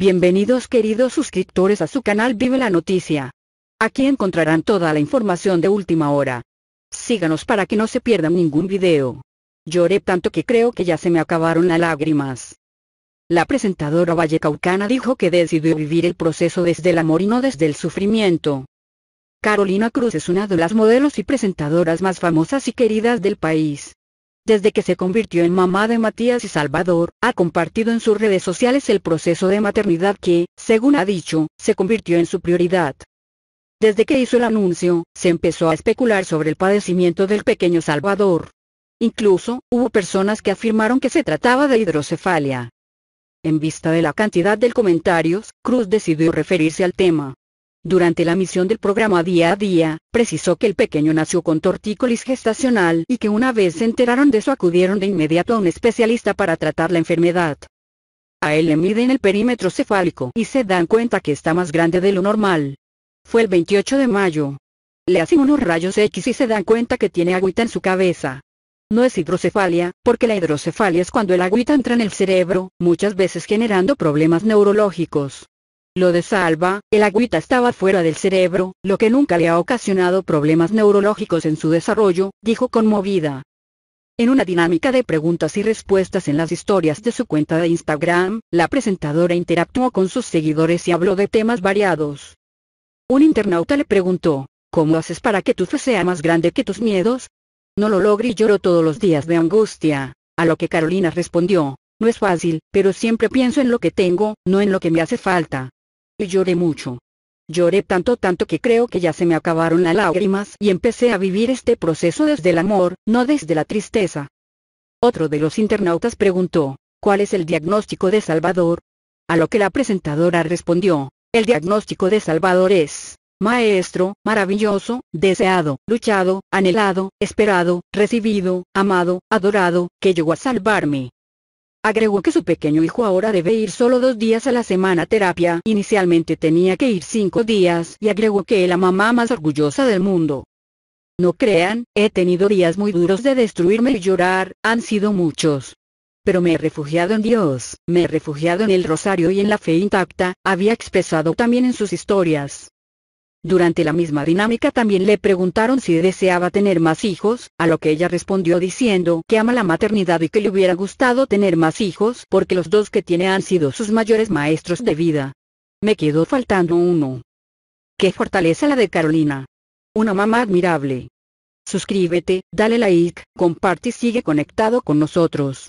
Bienvenidos queridos suscriptores a su canal Vive la Noticia. Aquí encontrarán toda la información de última hora. Síganos para que no se pierdan ningún video. Lloré tanto que creo que ya se me acabaron las lágrimas. La presentadora vallecaucana dijo que decidió vivir el proceso desde el amor y no desde el sufrimiento. Carolina Cruz es una de las modelos y presentadoras más famosas y queridas del país desde que se convirtió en mamá de Matías y Salvador, ha compartido en sus redes sociales el proceso de maternidad que, según ha dicho, se convirtió en su prioridad. Desde que hizo el anuncio, se empezó a especular sobre el padecimiento del pequeño Salvador. Incluso, hubo personas que afirmaron que se trataba de hidrocefalia. En vista de la cantidad de comentarios, Cruz decidió referirse al tema. Durante la misión del programa Día a Día, precisó que el pequeño nació con tortícolis gestacional y que una vez se enteraron de eso acudieron de inmediato a un especialista para tratar la enfermedad. A él le miden el perímetro cefálico y se dan cuenta que está más grande de lo normal. Fue el 28 de mayo. Le hacen unos rayos X y se dan cuenta que tiene agüita en su cabeza. No es hidrocefalia, porque la hidrocefalia es cuando el agüita entra en el cerebro, muchas veces generando problemas neurológicos. Lo de Salva, el agüita estaba fuera del cerebro, lo que nunca le ha ocasionado problemas neurológicos en su desarrollo, dijo conmovida. En una dinámica de preguntas y respuestas en las historias de su cuenta de Instagram, la presentadora interactuó con sus seguidores y habló de temas variados. Un internauta le preguntó, ¿cómo haces para que tu fe sea más grande que tus miedos? No lo logro y lloro todos los días de angustia, a lo que Carolina respondió, no es fácil, pero siempre pienso en lo que tengo, no en lo que me hace falta. Y lloré mucho. Lloré tanto tanto que creo que ya se me acabaron las lágrimas y empecé a vivir este proceso desde el amor, no desde la tristeza. Otro de los internautas preguntó, ¿cuál es el diagnóstico de Salvador? A lo que la presentadora respondió, el diagnóstico de Salvador es, maestro, maravilloso, deseado, luchado, anhelado, esperado, recibido, amado, adorado, que llegó a salvarme. Agregó que su pequeño hijo ahora debe ir solo dos días a la semana terapia, inicialmente tenía que ir cinco días y agregó que es la mamá más orgullosa del mundo. No crean, he tenido días muy duros de destruirme y llorar, han sido muchos. Pero me he refugiado en Dios, me he refugiado en el rosario y en la fe intacta, había expresado también en sus historias. Durante la misma dinámica también le preguntaron si deseaba tener más hijos, a lo que ella respondió diciendo que ama la maternidad y que le hubiera gustado tener más hijos porque los dos que tiene han sido sus mayores maestros de vida. Me quedó faltando uno. Qué fortaleza la de Carolina. Una mamá admirable. Suscríbete, dale like, comparte y sigue conectado con nosotros.